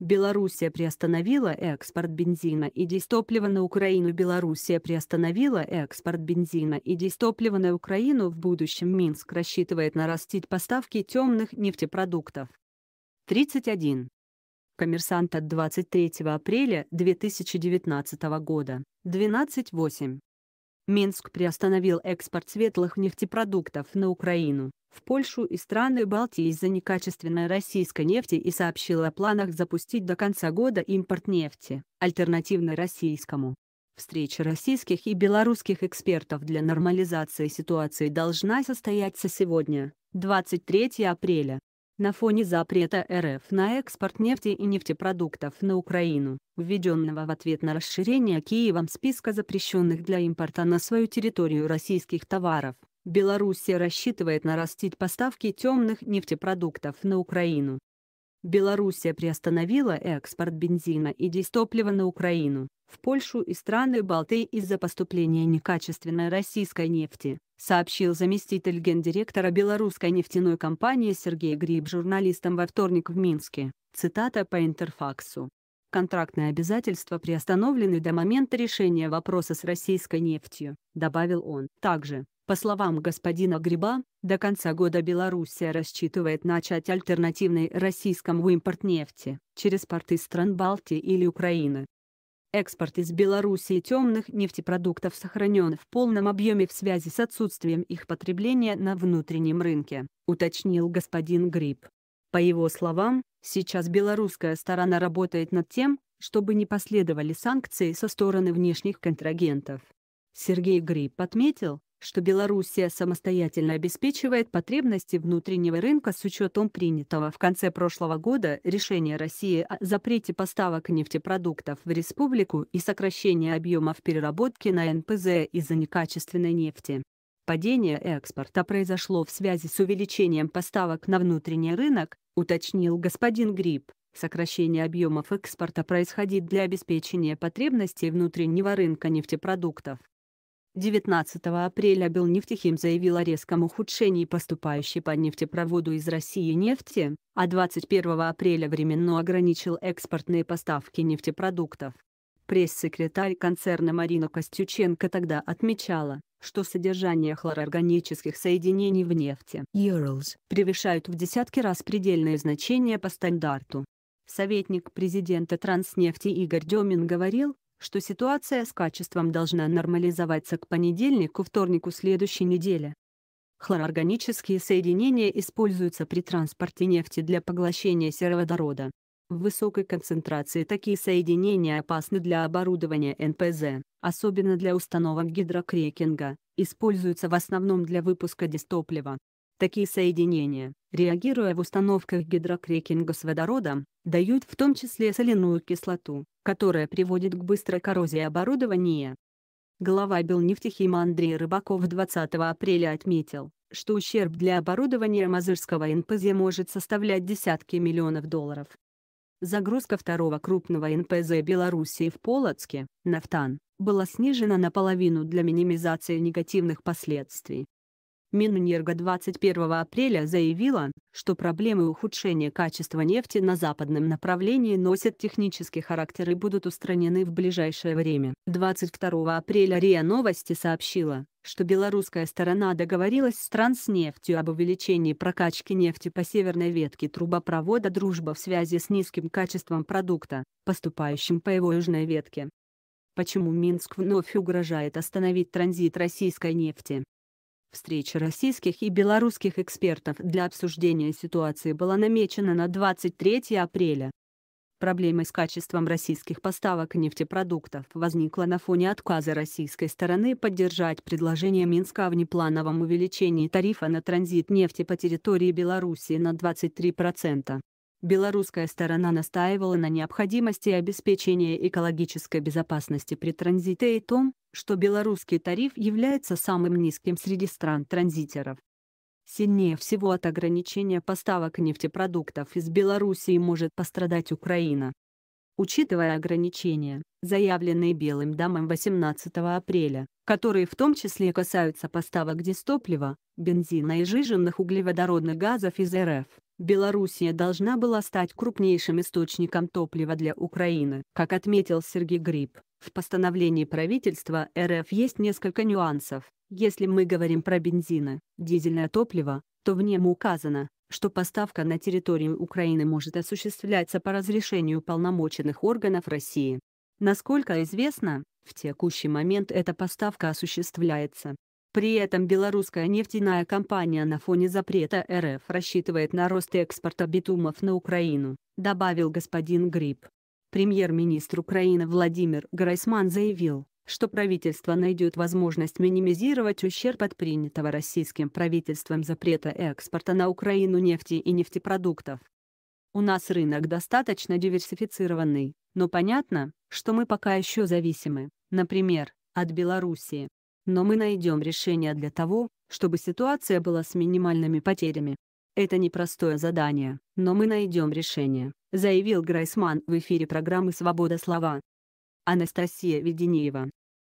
Белоруссия приостановила экспорт бензина и дистоплива на Украину. Белоруссия приостановила экспорт бензина и дистоплива на Украину. В будущем Минск рассчитывает нарастить поставки темных нефтепродуктов. 31. Коммерсант от 23 апреля 2019 года. 12.8. Минск приостановил экспорт светлых нефтепродуктов на Украину, в Польшу и страны Балтии из-за некачественной российской нефти и сообщил о планах запустить до конца года импорт нефти, альтернативной российскому. Встреча российских и белорусских экспертов для нормализации ситуации должна состояться сегодня, 23 апреля. На фоне запрета РФ на экспорт нефти и нефтепродуктов на Украину, введенного в ответ на расширение Киевом списка запрещенных для импорта на свою территорию российских товаров, Белоруссия рассчитывает нарастить поставки темных нефтепродуктов на Украину. Белоруссия приостановила экспорт бензина и дистоплива на Украину, в Польшу и страны Балты из-за поступления некачественной российской нефти сообщил заместитель гендиректора белорусской нефтяной компании Сергей Гриб журналистам во вторник в Минске. Цитата по Интерфаксу. «Контрактные обязательства приостановлены до момента решения вопроса с российской нефтью», добавил он. Также, по словам господина Гриба, до конца года Белоруссия рассчитывает начать альтернативный российскому импорт нефти через порты стран Балтии или Украины. Экспорт из Белоруссии темных нефтепродуктов сохранен в полном объеме в связи с отсутствием их потребления на внутреннем рынке, уточнил господин Гриб. По его словам, сейчас белорусская сторона работает над тем, чтобы не последовали санкции со стороны внешних контрагентов. Сергей Гриб отметил, что Белоруссия самостоятельно обеспечивает потребности внутреннего рынка с учетом принятого в конце прошлого года решения России о запрете поставок нефтепродуктов в республику и сокращении объемов переработки на НПЗ из-за некачественной нефти. Падение экспорта произошло в связи с увеличением поставок на внутренний рынок, уточнил господин Гриб. Сокращение объемов экспорта происходит для обеспечения потребностей внутреннего рынка нефтепродуктов. 19 апреля Белнефтехим заявил о резком ухудшении поступающей по нефтепроводу из России нефти, а 21 апреля временно ограничил экспортные поставки нефтепродуктов. Пресс-секретарь концерна Марина Костюченко тогда отмечала, что содержание хлорорганических соединений в нефти Urals превышают в десятки раз предельные значения по стандарту. Советник президента Транснефти Игорь Демин говорил, что ситуация с качеством должна нормализоваться к понедельнику, вторнику следующей недели. Хлорорганические соединения используются при транспорте нефти для поглощения сероводорода. В высокой концентрации такие соединения опасны для оборудования НПЗ, особенно для установок гидрокрекинга, используются в основном для выпуска дистоплива. Такие соединения, реагируя в установках гидрокрекинга с водородом, дают в том числе соляную кислоту, которая приводит к быстрой коррозии оборудования. Глава Белнефтехима Андрей Рыбаков 20 апреля отметил, что ущерб для оборудования Мазырского НПЗ может составлять десятки миллионов долларов. Загрузка второго крупного НПЗ Белоруссии в Полоцке, «Нафтан», была снижена наполовину для минимизации негативных последствий. Минэнерго 21 апреля заявила, что проблемы ухудшения качества нефти на западном направлении носят технический характер и будут устранены в ближайшее время. 22 апреля РИА Новости сообщила, что белорусская сторона договорилась с Транснефтью об увеличении прокачки нефти по северной ветке трубопровода «Дружба» в связи с низким качеством продукта, поступающим по его южной ветке. Почему Минск вновь угрожает остановить транзит российской нефти? Встреча российских и белорусских экспертов для обсуждения ситуации была намечена на 23 апреля. Проблема с качеством российских поставок нефтепродуктов возникла на фоне отказа российской стороны поддержать предложение Минска о внеплановом увеличении тарифа на транзит нефти по территории Беларуси на 23%. Белорусская сторона настаивала на необходимости обеспечения экологической безопасности при транзите и том, что белорусский тариф является самым низким среди стран-транзитеров. Сильнее всего от ограничения поставок нефтепродуктов из Белоруссии может пострадать Украина. Учитывая ограничения, заявленные Белым домом 18 апреля, которые в том числе касаются поставок дистоплива, бензина и жиженных углеводородных газов из РФ, Белоруссия должна была стать крупнейшим источником топлива для Украины. Как отметил Сергей Гриб, в постановлении правительства РФ есть несколько нюансов. Если мы говорим про бензины, дизельное топливо, то в нем указано, что поставка на территорию Украины может осуществляться по разрешению полномоченных органов России. Насколько известно, в текущий момент эта поставка осуществляется. При этом белорусская нефтяная компания на фоне запрета РФ рассчитывает на рост экспорта битумов на Украину, добавил господин Гриб. Премьер-министр Украины Владимир Гройсман заявил, что правительство найдет возможность минимизировать ущерб от принятого российским правительством запрета экспорта на Украину нефти и нефтепродуктов. У нас рынок достаточно диверсифицированный, но понятно, что мы пока еще зависимы, например, от Белоруссии. Но мы найдем решение для того, чтобы ситуация была с минимальными потерями. Это непростое задание, но мы найдем решение заявил Грайсман в эфире программы «Свобода слова». Анастасия Веденеева